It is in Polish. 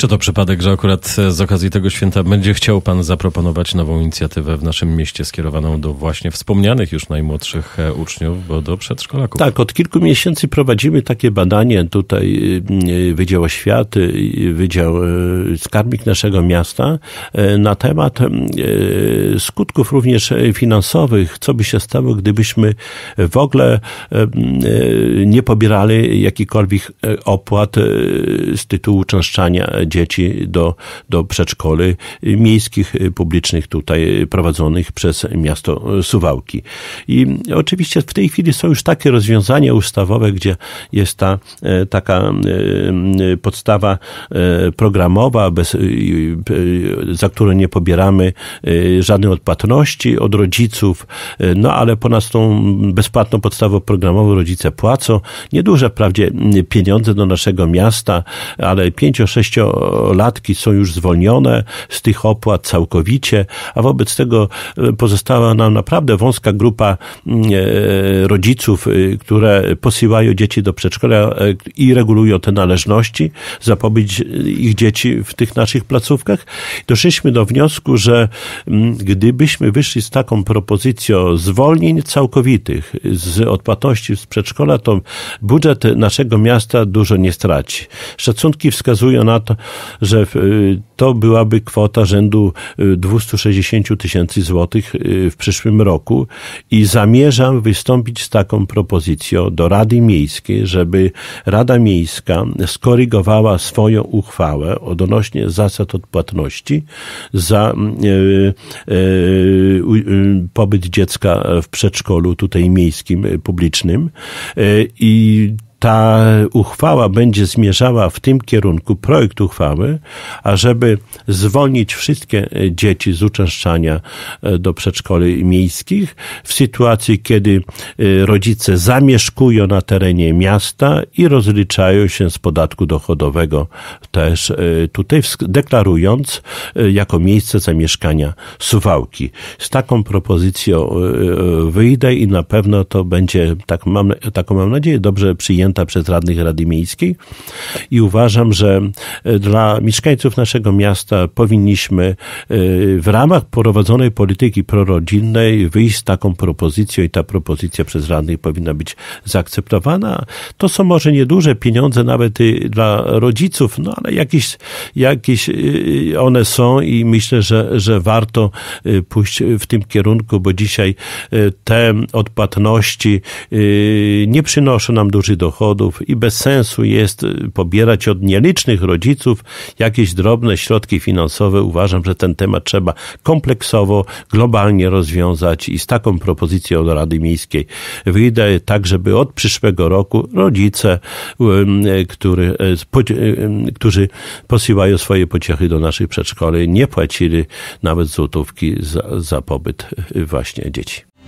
Czy to przypadek, że akurat e, z okazji tego święta będzie chciał Pan zaproponować nową inicjatywę w naszym mieście skierowaną do właśnie wspomnianych już najmłodszych e, uczniów, bo do przedszkolaków? Tak, od kilku miesięcy prowadzimy takie badanie tutaj mm, e, Wydział Oświaty, Wydział Skarbnik naszego miasta na temat skutków również finansowych, co by się stało, gdybyśmy w ogóle mm, nie pobierali jakichkolwiek opłat z tytułu uczęszczania dzieci do, do przedszkoli miejskich, y, publicznych tutaj prowadzonych przez miasto Suwałki. I oczywiście w tej chwili są już takie rozwiązania ustawowe, gdzie jest ta e, taka e, podstawa e, programowa, bez, y, y, za którą nie pobieramy żadnej odpłatności od rodziców, no ale ponad tą bezpłatną podstawą programową rodzice płacą nieduże wprawdzie pieniądze do naszego miasta, ale 5-6 latki są już zwolnione z tych opłat całkowicie, a wobec tego e, pozostała nam naprawdę wąska grupa mm, e, rodziców, y, które posyłają dzieci do przedszkola e, i regulują te należności, zapobić ich dzieci w tych naszych placówkach. Doszliśmy do wniosku, że mm, gdybyśmy wyszli z taką propozycją zwolnień całkowitych z odpłatności z przedszkola, to budżet naszego miasta dużo nie straci. Szacunki wskazują na to, że e, to byłaby kwota rzędu 260 e, tysięcy złotych e, w przyszłym roku i zamierzam wystąpić z taką propozycją do Rady Miejskiej, żeby Rada Miejska skorygowała swoją uchwałę odnośnie zasad odpłatności za pobyt dziecka w przedszkolu tutaj miejskim, publicznym i ta uchwała będzie zmierzała w tym kierunku, projekt uchwały, ażeby zwolnić wszystkie e, dzieci z uczęszczania e, do przedszkoli miejskich w sytuacji, kiedy e, rodzice zamieszkują na terenie miasta i rozliczają się z podatku dochodowego też tutaj, deklarując jako miejsce zamieszkania Suwałki. Z taką propozycją wyjdę i na pewno to będzie, tak mam, taką mam nadzieję, dobrze przyjęte przyjęta przez radnych Rady Miejskiej i uważam, że e, dla mieszkańców naszego miasta powinniśmy e, w ramach prowadzonej polityki prorodzinnej wyjść z taką propozycją i ta propozycja przez radnych powinna być zaakceptowana. To są może nieduże pieniądze nawet y, dla rodziców, no ale jakieś, jakieś y, y, one są i myślę, że, że warto pójść w tym kierunku, bo dzisiaj te odpłatności nie przynoszą nam dużych dochodów dochodów i bez sensu jest y, pobierać od nielicznych rodziców jakieś drobne środki finansowe. Uważam, że ten temat trzeba kompleksowo, globalnie rozwiązać i z taką propozycją do Rady Miejskiej wyjdę tak, żeby od przyszłego roku rodzice, y, który, y, którzy posyłają swoje pociechy do naszych przedszkoli, nie płacili nawet złotówki za, za pobyt właśnie dzieci.